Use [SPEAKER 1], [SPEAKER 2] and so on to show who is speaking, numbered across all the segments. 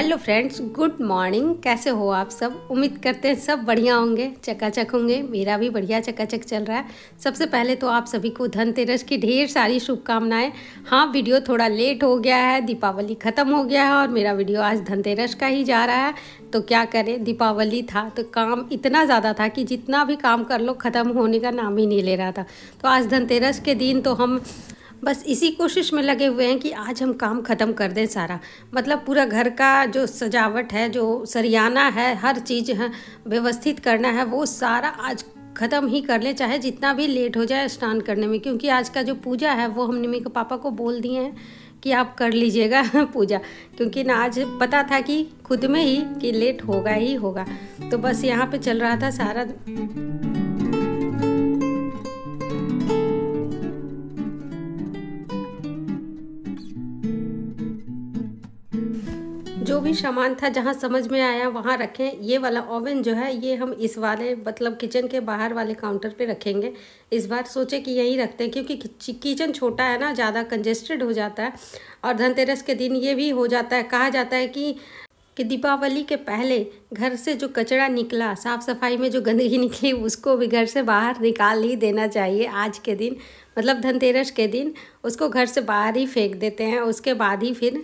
[SPEAKER 1] Hello friends good morning कैसे हो आप सब उम्मीद करते हैं सब बढ़िया होंगे चकाचक होंगे मेरा भी बढ़िया चकाचक चल रहा है सबसे पहले तो आप सभी को धनतेरस की ढेर सारी शुभकामनाएं हाँ वीडियो थोड़ा लेट हो गया है दीपावली ख़त्म हो गया है और मेरा वीडियो आज धनतेरस का ही जा रहा है तो क्या करें दीपावली था तो काम इतना ज़्यादा था कि जितना भी काम कर लो ख़त्म होने का नाम ही नहीं ले रहा था तो आज धनतेरस के दिन तो हम बस इसी कोशिश में लगे हुए हैं कि आज हम काम ख़त्म कर दें सारा मतलब पूरा घर का जो सजावट है जो सरियाना है हर चीज़ है व्यवस्थित करना है वो सारा आज ख़त्म ही कर लें चाहे जितना भी लेट हो जाए स्नान करने में क्योंकि आज का जो पूजा है वो हमने मेरे पापा को बोल दिए हैं कि आप कर लीजिएगा पूजा क्योंकि ना आज पता था कि खुद में ही कि लेट होगा ही होगा तो बस यहाँ पे चल रहा था सारा भी सामान हम्म। था जहाँ समझ में आया वहाँ रखें ये वाला ओवन जो है ये हम इस वाले मतलब किचन के बाहर वाले काउंटर पे रखेंगे इस बार सोचे कि यहीं रखते हैं क्योंकि किचन छोटा है ना ज़्यादा कंजेस्टेड हो जाता है और धनतेरस के दिन ये भी हो जाता है कहा जाता है कि कि दीपावली के पहले घर से जो कचरा निकला साफ़ सफाई में जो गंदगी निकली उसको भी घर से बाहर निकाल ही देना चाहिए आज के दिन मतलब धनतेरस के दिन उसको घर से बाहर ही फेंक देते हैं उसके बाद ही फिर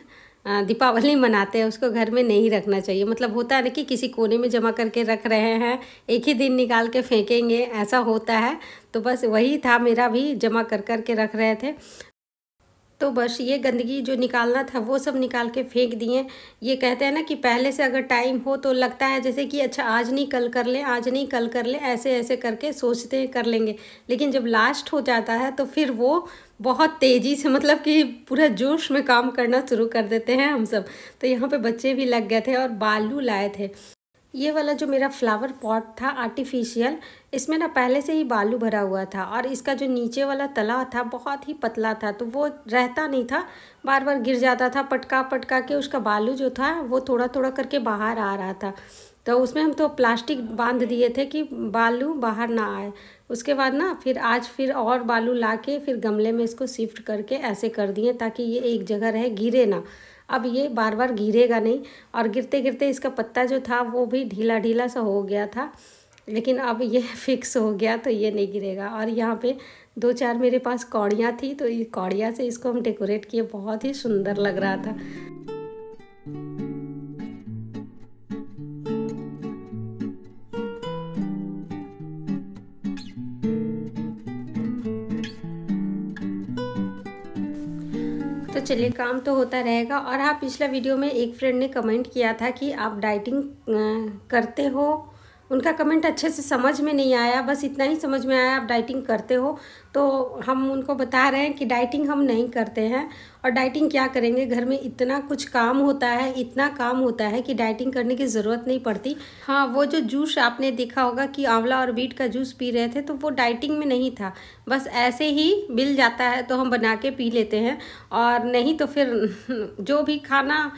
[SPEAKER 1] दीपावली मनाते हैं उसको घर में नहीं रखना चाहिए मतलब होता है ना कि किसी कोने में जमा करके रख रहे हैं एक ही दिन निकाल के फेंकेंगे ऐसा होता है तो बस वही था मेरा भी जमा कर कर के रख रहे थे तो बस ये गंदगी जो निकालना था वो सब निकाल के फेंक दिए ये कहते हैं ना कि पहले से अगर टाइम हो तो लगता है जैसे कि अच्छा आज नहीं कल कर लें आज नहीं कल कर लें ऐसे ऐसे करके सोचते कर लेंगे लेकिन जब लास्ट हो जाता है तो फिर वो बहुत तेज़ी से मतलब कि पूरा जोश में काम करना शुरू कर देते हैं हम सब तो यहाँ पे बच्चे भी लग गए थे और बालू लाए थे ये वाला जो मेरा फ्लावर पॉट था आर्टिफिशियल इसमें ना पहले से ही बालू भरा हुआ था और इसका जो नीचे वाला तला था बहुत ही पतला था तो वो रहता नहीं था बार बार गिर जाता था पटका पटका के उसका बालू जो था वो थोड़ा थोड़ा करके बाहर आ रहा था तो उसमें हम तो प्लास्टिक बांध दिए थे कि बालू बाहर ना आए उसके बाद ना फिर आज फिर और बालू ला के फिर गमले में इसको शिफ्ट करके ऐसे कर दिए ताकि ये एक जगह रहे गिरे ना अब ये बार बार गिरेगा नहीं और गिरते गिरते इसका पत्ता जो था वो भी ढीला ढीला सा हो गया था लेकिन अब ये फिक्स हो गया तो ये नहीं गिरेगा और यहाँ पे दो चार मेरे पास कौड़ियाँ थी तो ये कौड़िया से इसको हम डेकोरेट किए बहुत ही सुंदर लग रहा था चलिए काम तो होता रहेगा और हाँ पिछला वीडियो में एक फ्रेंड ने कमेंट किया था कि आप डाइटिंग करते हो उनका कमेंट अच्छे से समझ में नहीं आया बस इतना ही समझ में आया आप डाइटिंग करते हो तो हम उनको बता रहे हैं कि डाइटिंग हम नहीं करते हैं और डाइटिंग क्या करेंगे घर में इतना कुछ काम होता है इतना काम होता है कि डाइटिंग करने की ज़रूरत नहीं पड़ती हाँ वो जो जूस आपने देखा होगा कि आंवला और बीट का जूस पी रहे थे तो वो डाइटिंग में नहीं था बस ऐसे ही मिल जाता है तो हम बना के पी लेते हैं और नहीं तो फिर जो भी खाना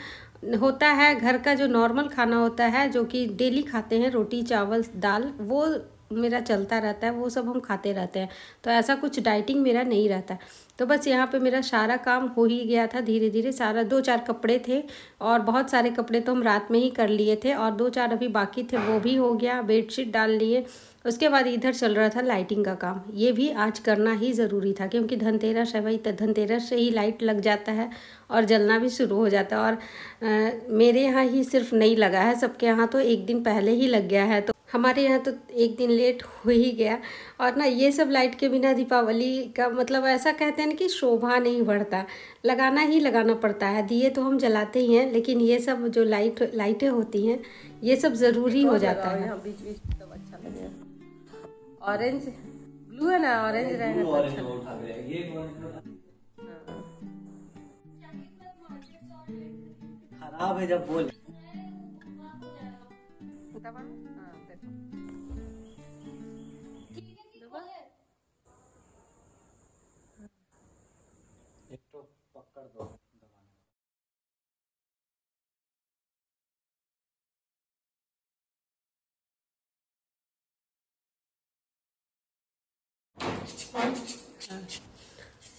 [SPEAKER 1] होता है घर का जो नॉर्मल खाना होता है जो कि डेली खाते हैं रोटी चावल दाल वो मेरा चलता रहता है वो सब हम खाते रहते हैं तो ऐसा कुछ डाइटिंग मेरा नहीं रहता तो बस यहाँ पे मेरा सारा काम हो ही गया था धीरे धीरे सारा दो चार कपड़े थे और बहुत सारे कपड़े तो हम रात में ही कर लिए थे और दो चार अभी बाकी थे वो भी हो गया बेडशीट डाल लिए उसके बाद इधर चल रहा था लाइटिंग का काम ये भी आज करना ही ज़रूरी था क्योंकि धनतेरस है भाई तो धनतेरस से ही लाइट लग जाता है और जलना भी शुरू हो जाता है और आ, मेरे यहाँ ही सिर्फ नहीं लगा है सबके यहाँ तो एक दिन पहले ही लग गया है तो हमारे यहाँ तो एक दिन लेट हो ही गया और ना ये सब लाइट के बिना दीपावली का मतलब ऐसा कहते हैं कि शोभा नहीं बढ़ता लगाना ही लगाना पड़ता है दिए तो हम जलाते ही हैं लेकिन ये सब जो लाइट लाइटें होती हैं ये सब ज़रूरी तो हो जाता है बीच बीच ऑरेंज ब्लू है ना ऑरेंज रहना तो अच्छा हाँ। खराब है जब बोल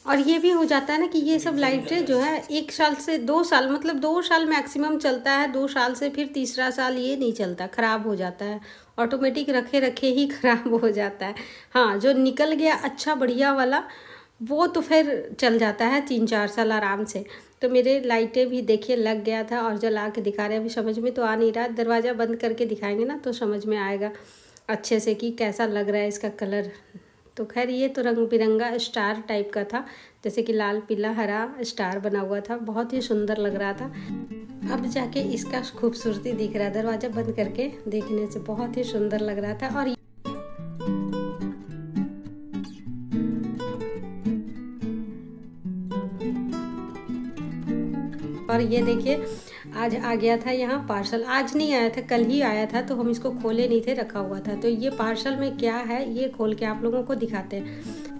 [SPEAKER 1] और ये भी हो जाता है ना कि ये सब लाइटें जो है एक साल से दो साल मतलब दो साल मैक्सिमम चलता है दो साल से फिर तीसरा साल ये नहीं चलता ख़राब हो जाता है ऑटोमेटिक रखे रखे ही ख़राब हो जाता है हाँ जो निकल गया अच्छा बढ़िया वाला वो तो फिर चल जाता है तीन चार साल आराम से तो मेरे लाइटें भी देखिए लग गया था और जला के दिखा रहे अभी समझ में तो आ नहीं रहा दरवाज़ा बंद करके दिखाएंगे ना तो समझ में आएगा अच्छे से कि कैसा लग रहा है इसका कलर तो खैर ये तो रंग बिरंगा स्टार टाइप का था जैसे कि लाल पीला हरा स्टार बना हुआ था बहुत ही सुंदर लग रहा था अब जाके इसका खूबसूरती दिख रहा दरवाज़ा बंद करके देखने से बहुत ही सुंदर लग रहा था और और ये देखिए आज आ गया था यहाँ पार्सल आज नहीं आया था कल ही आया था तो हम इसको खोले नहीं थे रखा हुआ था तो ये पार्सल में क्या है ये खोल के आप लोगों को दिखाते हैं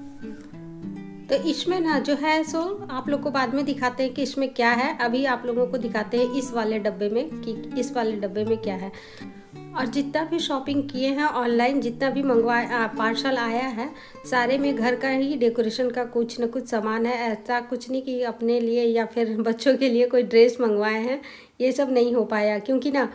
[SPEAKER 1] तो इसमें ना जो है सो आप लोग को बाद में दिखाते हैं कि इसमें क्या है अभी आप लोगों को दिखाते हैं इस वाले डब्बे में कि इस वाले डब्बे में क्या है और जितना भी शॉपिंग किए हैं ऑनलाइन जितना भी मंगवाया पार्सल आया है सारे में घर का ही डेकोरेशन का कुछ ना कुछ सामान है ऐसा कुछ नहीं कि अपने लिए या फिर बच्चों के लिए कोई ड्रेस मंगवाए हैं ये सब नहीं हो पाया क्योंकि ना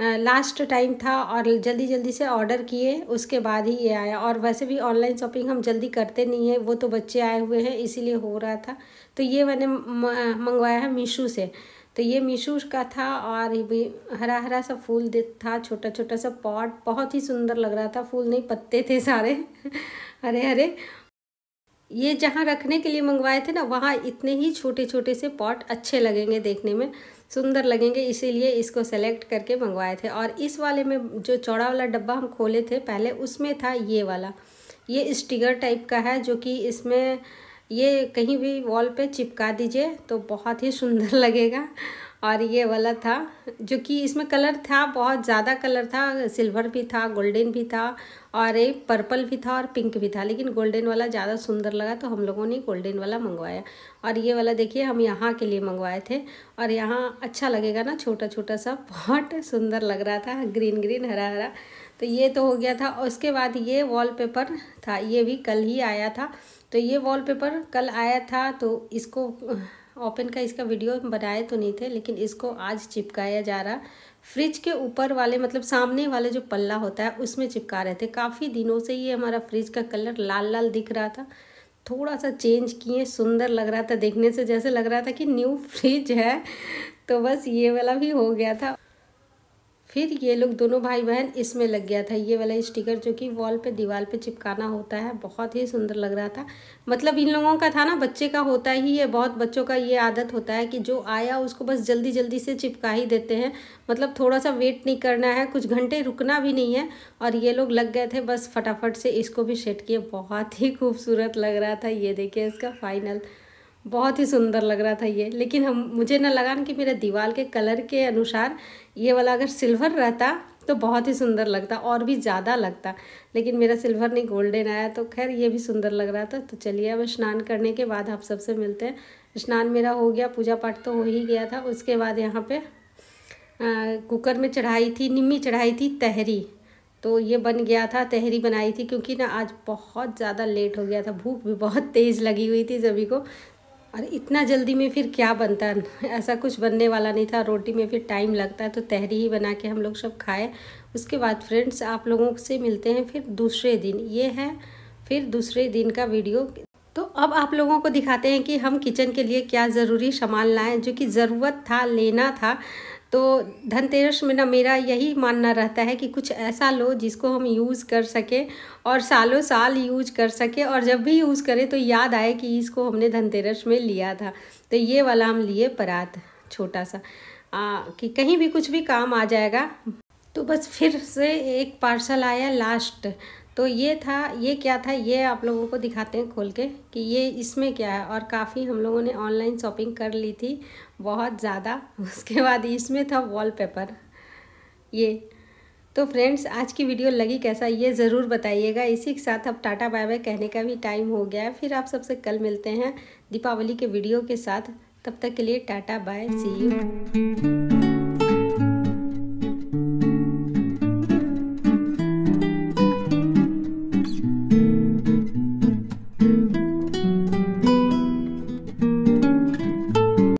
[SPEAKER 1] लास्ट टाइम था और जल्दी जल्दी से ऑर्डर किए उसके बाद ही ये आया और वैसे भी ऑनलाइन शॉपिंग हम जल्दी करते नहीं हैं वो तो बच्चे आए हुए हैं इसीलिए हो रहा था तो ये मैंने मंगवाया है मीशो से तो ये मीशू का था और भी हरा हरा सा फूल था छोटा छोटा सा पॉट बहुत ही सुंदर लग रहा था फूल नहीं पत्ते थे सारे हरे हरे ये जहाँ रखने के लिए मंगवाए थे ना वहाँ इतने ही छोटे छोटे से पॉट अच्छे लगेंगे देखने में सुंदर लगेंगे इसीलिए इसको सेलेक्ट करके मंगवाए थे और इस वाले में जो चौड़ा वाला डब्बा हम खोले थे पहले उसमें था ये वाला ये स्टिकर टाइप का है जो कि इसमें ये कहीं भी वॉल पे चिपका दीजिए तो बहुत ही सुंदर लगेगा और ये वाला था जो कि इसमें कलर था बहुत ज़्यादा कलर था सिल्वर भी था गोल्डन भी था और एक पर्पल भी था और पिंक भी था लेकिन गोल्डन वाला ज़्यादा सुंदर लगा तो हम लोगों ने गोल्डन वाला मंगवाया और ये वाला देखिए हम यहाँ के लिए मंगवाए थे और यहाँ अच्छा लगेगा ना छोटा छोटा सा बहुत सुंदर लग रहा था ग्रीन ग्रीन हरा हरा तो ये तो हो गया था और उसके बाद ये वॉलपेपर था ये भी कल ही आया था तो ये वॉलपेपर कल आया था तो इसको ओपन का इसका वीडियो बनाए तो नहीं थे लेकिन इसको आज चिपकाया जा रहा फ्रिज के ऊपर वाले मतलब सामने वाले जो पल्ला होता है उसमें चिपका रहे थे काफ़ी दिनों से ये हमारा फ्रिज का कलर लाल लाल दिख रहा था थोड़ा सा चेंज किए सुंदर लग रहा था देखने से जैसे लग रहा था कि न्यू फ्रिज है तो बस ये वाला भी हो गया था फिर ये लोग दोनों भाई बहन इसमें लग गया था ये वाला स्टिकर जो कि वॉल पे दीवार पे चिपकाना होता है बहुत ही सुंदर लग रहा था मतलब इन लोगों का था ना बच्चे का होता ही है बहुत बच्चों का ये आदत होता है कि जो आया उसको बस जल्दी जल्दी से चिपका ही देते हैं मतलब थोड़ा सा वेट नहीं करना है कुछ घंटे रुकना भी नहीं है और ये लोग लग गए थे बस फटाफट से इसको भी सेट किए बहुत ही खूबसूरत लग रहा था ये देखिए इसका फाइनल बहुत ही सुंदर लग रहा था ये लेकिन हम मुझे ना लगा ना कि मेरे दीवार के कलर के अनुसार ये वाला अगर सिल्वर रहता तो बहुत ही सुंदर लगता और भी ज़्यादा लगता लेकिन मेरा सिल्वर नहीं गोल्डन आया तो खैर ये भी सुंदर लग रहा था तो चलिए अब स्नान करने के बाद आप सबसे मिलते हैं स्नान मेरा हो गया पूजा पाठ तो हो ही गया था उसके बाद यहाँ पे कुकर में चढ़ाई थी निम्मी चढ़ाई थी तहरी तो ये बन गया था तहरी बनाई थी क्योंकि ना आज बहुत ज़्यादा लेट हो गया था भूख भी बहुत तेज़ लगी हुई थी सभी को और इतना जल्दी में फिर क्या बनता ऐसा कुछ बनने वाला नहीं था रोटी में फिर टाइम लगता है तो तहरी ही बना के हम लोग सब खाए उसके बाद फ्रेंड्स आप लोगों से मिलते हैं फिर दूसरे दिन ये है फिर दूसरे दिन का वीडियो तो अब आप लोगों को दिखाते हैं कि हम किचन के लिए क्या ज़रूरी सामान लाएँ जो कि ज़रूरत था लेना था तो धनतेरस में ना मेरा यही मानना रहता है कि कुछ ऐसा लो जिसको हम यूज़ कर सकें और सालों साल यूज कर सकें और जब भी यूज़ करें तो याद आए कि इसको हमने धनतेरस में लिया था तो ये वाला हम लिए परात छोटा सा आ, कि कहीं भी कुछ भी काम आ जाएगा तो बस फिर से एक पार्सल आया लास्ट तो ये था ये क्या था ये आप लोगों को दिखाते हैं खोल के कि ये इसमें क्या है और काफ़ी हम लोगों ने ऑनलाइन शॉपिंग कर ली थी बहुत ज़्यादा उसके बाद इसमें था वॉलपेपर ये तो फ्रेंड्स आज की वीडियो लगी कैसा ये ज़रूर बताइएगा इसी के साथ अब टाटा बाय बाय कहने का भी टाइम हो गया है फिर आप सबसे कल मिलते हैं दीपावली के वीडियो के साथ तब तक के लिए टाटा बाय सी यू